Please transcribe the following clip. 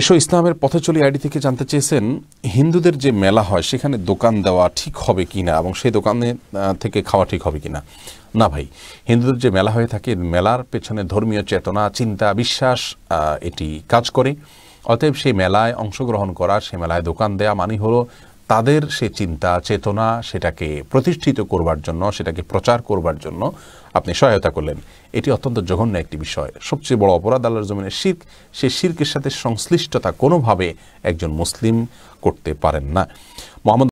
এসো ইসলামের পথে চলি আইডি থেকে জানতে চেয়েছেন হিন্দুদের যে মেলা হয় সেখানে দোকান দেওয়া ঠিক হবে কি না এবং সেই দোকানে থেকে খাওয়া ঠিক হবে কি না না ভাই হিন্দুদের যে মেলা হয়ে থাকে মেলার পেছনে ধর্মীয় চেতনা চিন্তা বিশ্বাস এটি কাজ করে অতএব সেই মেলায় অংশগ্রহণ করা সেই মেলায় দোকান দেয়া মানে হলো তাদের সে চিন্তা চেতনা সেটাকে প্রতিষ্ঠিত করবার জন্য সেটাকে প্রচার করবার জন্য আপনি সহায়তা করলেন এটি অত্যন্ত জঘন্য একটি বিষয় সবচেয়ে বড় অপরাধ আল্লাহর জমিনের শির্ক সে শির্কের সাথে সংশ্লিষ্টতা কোনোভাবে একজন মুসলিম করতে পারেন না মোহাম্মদ